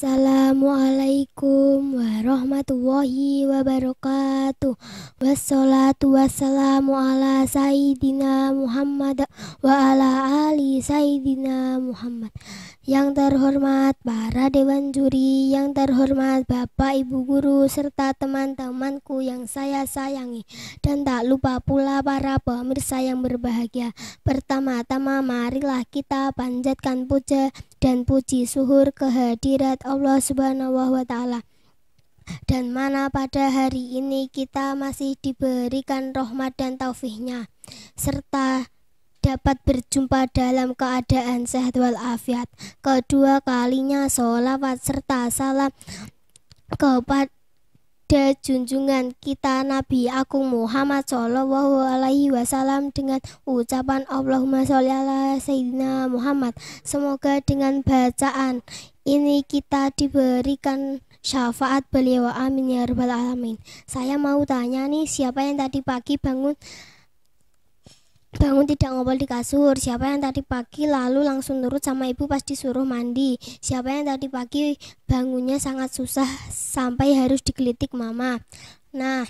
Assalamualaikum warahmatullahi wabarakatuh Wassalatu wassalamu ala Sayyidina Muhammad Wa ala ali Sayyidina Muhammad yang terhormat para dewan juri, yang terhormat Bapak Ibu guru serta teman-temanku yang saya sayangi dan tak lupa pula para pemirsa yang berbahagia. Pertama-tama marilah kita panjatkan puja dan puji suhur kehadirat Allah Subhanahu wa taala dan mana pada hari ini kita masih diberikan rahmat dan taufiknya serta dapat berjumpa dalam keadaan sehat walafiat. Kedua kalinya sholawat serta salam kepada junjungan kita Nabi Agung Muhammad Shallallahu Alaihi Wasallam dengan ucapan Allahumma sholli ala Sayyidina Muhammad. Semoga dengan bacaan ini kita diberikan syafaat beliau amin ya rabbal alamin. Saya mau tanya nih siapa yang tadi pagi bangun Bangun tidak ngobrol di kasur. Siapa yang tadi pagi lalu langsung nurut sama ibu pas disuruh mandi? Siapa yang tadi pagi bangunnya sangat susah sampai harus digelitik mama? Nah,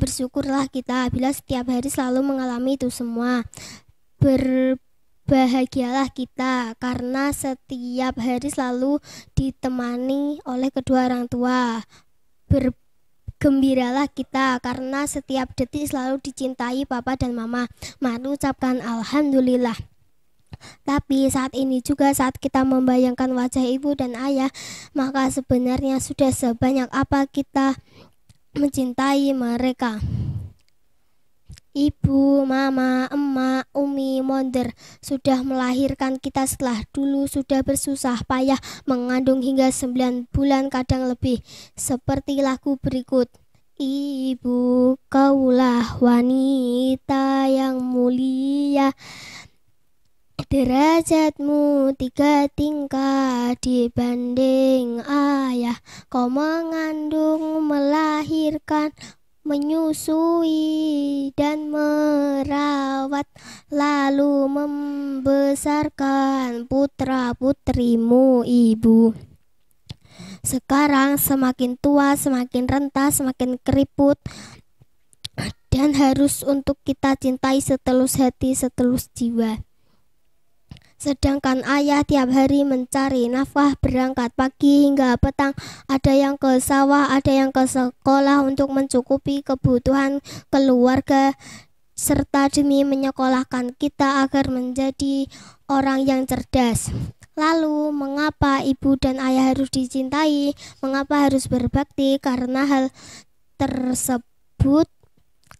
bersyukurlah kita bila setiap hari selalu mengalami itu semua. Berbahagialah kita karena setiap hari selalu ditemani oleh kedua orang tua. Ber Gembiralah kita karena setiap detik selalu dicintai Papa dan Mama. Mari ucapkan Alhamdulillah. Tapi saat ini juga saat kita membayangkan wajah ibu dan ayah, maka sebenarnya sudah sebanyak apa kita mencintai mereka. Ibu, mama, emak, umi, monder sudah melahirkan kita setelah dulu sudah bersusah payah mengandung hingga 9 bulan kadang lebih. Seperti lagu berikut. Ibu, kaulah wanita yang mulia. Derajatmu tiga tingkat dibanding ayah Kau mengandung, melahirkan, menyusui dan sholawat lalu membesarkan putra-putrimu ibu sekarang semakin tua semakin rentah semakin keriput dan harus untuk kita cintai setelus hati setelus jiwa Sedangkan ayah tiap hari mencari nafkah berangkat pagi hingga petang. Ada yang ke sawah, ada yang ke sekolah untuk mencukupi kebutuhan keluarga serta demi menyekolahkan kita agar menjadi orang yang cerdas. Lalu, mengapa ibu dan ayah harus dicintai? Mengapa harus berbakti? Karena hal tersebut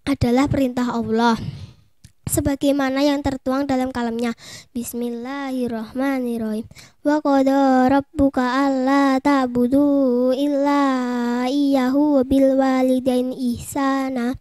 adalah perintah Allah. Sebagaimana yang tertuang dalam kalamnya Bismillahirrahmanirrahim Wa qadha rabbuka alla ta'budu illa iyyahu bil walidain ihsana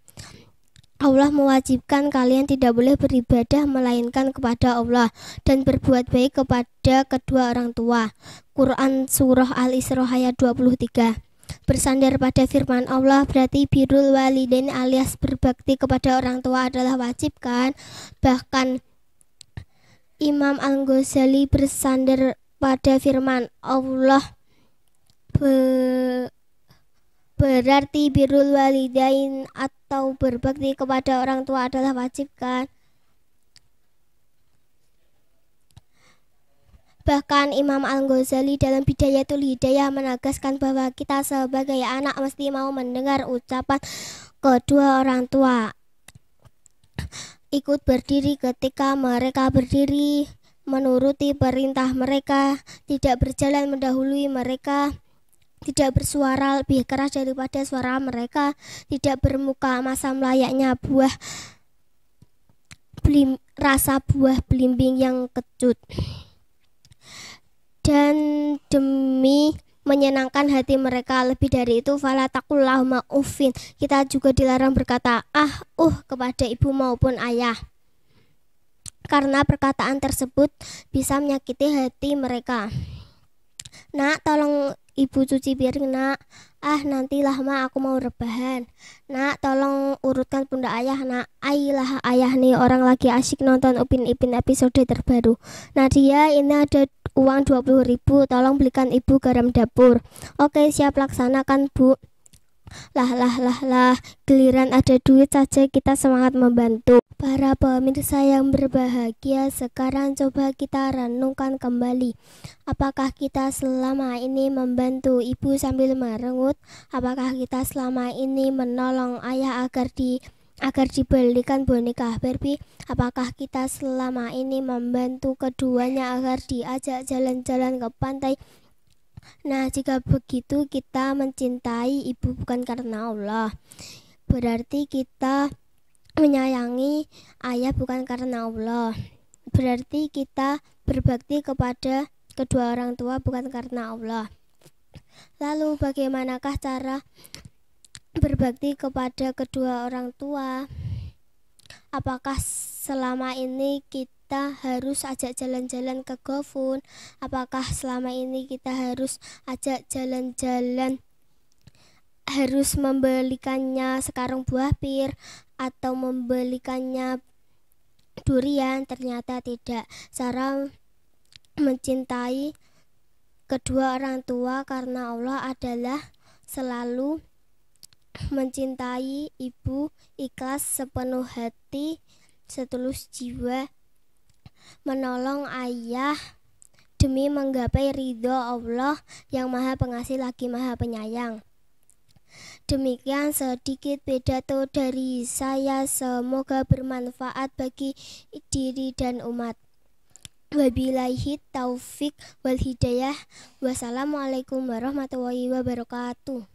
Allah mewajibkan kalian tidak boleh beribadah melainkan kepada Allah dan berbuat baik kepada kedua orang tua. Quran Surah Al-Isra ayat 23 Bersandar pada firman Allah berarti birul walidin alias berbakti kepada orang tua adalah wajib kan? Bahkan Imam Al-Ghazali bersandar pada firman Allah berarti birul walidain at atau berbakti kepada orang tua adalah wajib kan? Bahkan Imam Al-Ghazali dalam Bidayatul Hidayah menegaskan bahwa kita sebagai anak mesti mau mendengar ucapan kedua orang tua. Ikut berdiri ketika mereka berdiri, menuruti perintah mereka, tidak berjalan mendahului mereka, tidak bersuara lebih keras daripada suara mereka, tidak bermuka masam layaknya buah belim, rasa buah belimbing yang kecut. Dan demi menyenangkan hati mereka lebih dari itu fala takulah maufin kita juga dilarang berkata ah uh kepada ibu maupun ayah karena perkataan tersebut bisa menyakiti hati mereka nah tolong Ibu cuci piring nak. Ah nanti lah ma aku mau rebahan. Nak tolong urutkan pundak ayah nak. Ayolah ayah nih orang lagi asyik nonton Upin Ipin episode terbaru. Nadia ini ada uang 20 ribu tolong belikan ibu garam dapur. Oke siap laksanakan bu. Lah lah lah lah, giliran ada duit saja kita semangat membantu. Para pemirsa yang berbahagia, sekarang coba kita renungkan kembali. Apakah kita selama ini membantu ibu sambil merengut? Apakah kita selama ini menolong ayah agar di agar dibelikan boneka Barbie? Apakah kita selama ini membantu keduanya agar diajak jalan-jalan ke pantai Nah, jika begitu kita mencintai ibu bukan karena Allah. Berarti kita menyayangi ayah bukan karena Allah. Berarti kita berbakti kepada kedua orang tua bukan karena Allah. Lalu bagaimanakah cara berbakti kepada kedua orang tua? Apakah selama ini kita kita harus ajak jalan-jalan ke GoFood? Apakah selama ini kita harus ajak jalan-jalan harus membelikannya sekarang buah pir atau membelikannya durian? Ternyata tidak. Cara mencintai kedua orang tua karena Allah adalah selalu mencintai ibu ikhlas sepenuh hati setulus jiwa menolong ayah demi menggapai ridho Allah yang maha pengasih lagi maha penyayang. Demikian sedikit pidato dari saya semoga bermanfaat bagi diri dan umat. Wabillahi taufik wal hidayah. Wassalamualaikum warahmatullahi wabarakatuh.